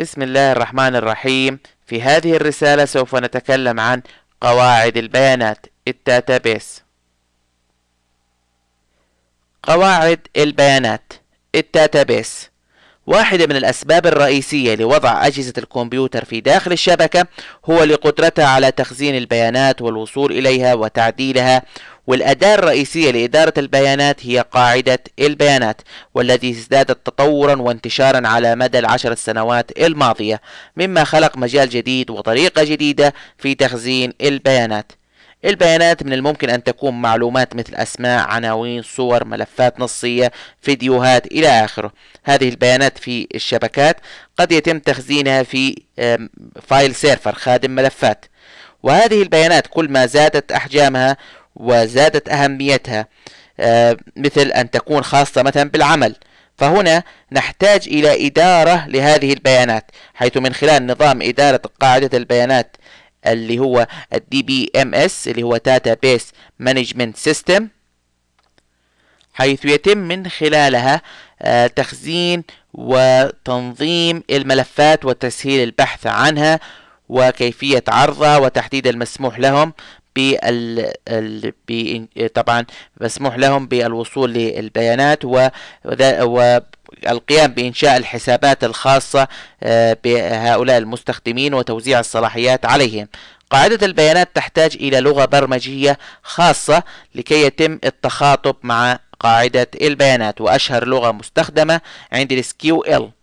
بسم الله الرحمن الرحيم في هذه الرسالة سوف نتكلم عن قواعد البيانات التاتابيس قواعد البيانات التاتابيس واحدة من الأسباب الرئيسية لوضع أجهزة الكمبيوتر في داخل الشبكة هو لقدرتها على تخزين البيانات والوصول إليها وتعديلها والأداة الرئيسية لإدارة البيانات هي قاعدة البيانات والتي ازدادت تطورا وانتشارا على مدى العشر السنوات الماضية مما خلق مجال جديد وطريقة جديدة في تخزين البيانات البيانات من الممكن أن تكون معلومات مثل أسماء، عناوين، صور، ملفات نصية، فيديوهات إلى آخره. هذه البيانات في الشبكات قد يتم تخزينها في فايل سيرفر خادم ملفات. وهذه البيانات كل ما زادت أحجامها وزادت أهميتها آه، مثل أن تكون خاصة مثلا بالعمل فهنا نحتاج إلى إدارة لهذه البيانات حيث من خلال نظام إدارة قاعدة البيانات اللي هو الدي بي ام اس اللي هو Database Management System حيث يتم من خلالها آه، تخزين وتنظيم الملفات وتسهيل البحث عنها وكيفية عرضها وتحديد المسموح لهم بال... طبعا مسموح لهم بالوصول للبيانات و... القيام بإنشاء الحسابات الخاصة آه، بهؤلاء المستخدمين وتوزيع الصلاحيات عليهم قاعدة البيانات تحتاج إلى لغة برمجية خاصة لكي يتم التخاطب مع قاعدة البيانات وأشهر لغة مستخدمة عند ال SQL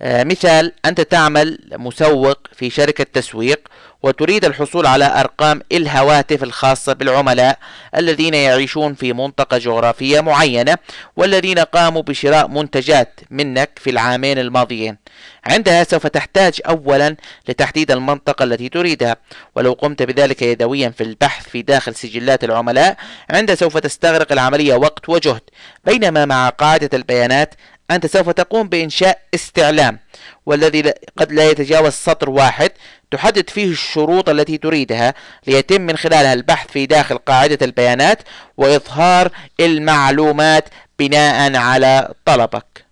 آه، مثال أنت تعمل مسوق في شركة تسويق وتريد الحصول على أرقام الهواتف الخاصة بالعملاء الذين يعيشون في منطقة جغرافية معينة والذين قاموا بشراء منتجات منك في العامين الماضيين. عندها سوف تحتاج أولا لتحديد المنطقة التي تريدها، ولو قمت بذلك يدويا في البحث في داخل سجلات العملاء، عندها سوف تستغرق العملية وقت وجهد، بينما مع قاعدة البيانات أنت سوف تقوم بإنشاء استعلام والذي قد لا يتجاوز سطر واحد تحدد فيه الشروط التي تريدها ليتم من خلالها البحث في داخل قاعدة البيانات وإظهار المعلومات بناء على طلبك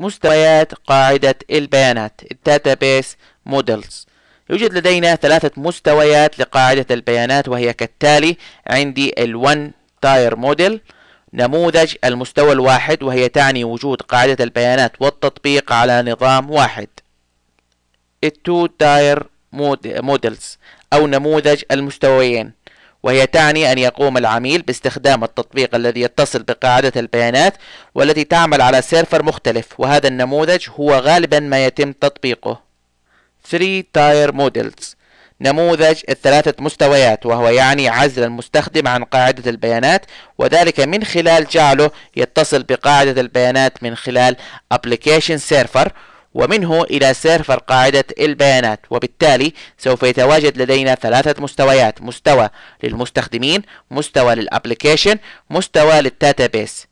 مستويات قاعدة البيانات Database Models يوجد لدينا ثلاثة مستويات لقاعدة البيانات وهي كالتالي عندي ال One Tier Model نموذج المستوى الواحد وهي تعني وجود قاعدة البيانات والتطبيق على نظام واحد التو تاير مودلز أو نموذج المستويين وهي تعني أن يقوم العميل باستخدام التطبيق الذي يتصل بقاعدة البيانات والتي تعمل على سيرفر مختلف وهذا النموذج هو غالبا ما يتم تطبيقه 3 تاير Models نموذج الثلاثة مستويات وهو يعني عزل المستخدم عن قاعدة البيانات وذلك من خلال جعله يتصل بقاعدة البيانات من خلال Application Server ومنه إلى سيرفر قاعدة البيانات وبالتالي سوف يتواجد لدينا ثلاثة مستويات مستوى للمستخدمين مستوى للأبليكيشن مستوى للتاتابيس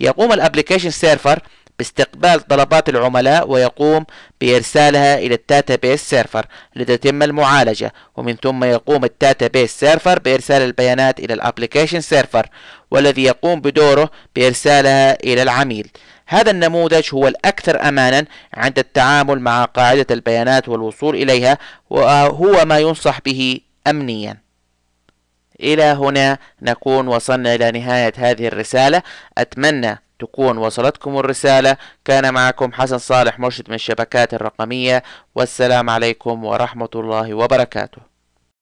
يقوم الأبليكيشن سيرفر باستقبال طلبات العملاء ويقوم بإرسالها إلى بيس سيرفر لتتم المعالجة ومن ثم يقوم بيس سيرفر بإرسال البيانات إلى الأبليكيشن سيرفر والذي يقوم بدوره بإرسالها إلى العميل هذا النموذج هو الأكثر أمانا عند التعامل مع قاعدة البيانات والوصول إليها وهو ما ينصح به أمنياً إلى هنا نكون وصلنا إلى نهاية هذه الرسالة أتمنى تكون وصلتكم الرسالة كان معكم حسن صالح مرشد من الشبكات الرقمية والسلام عليكم ورحمة الله وبركاته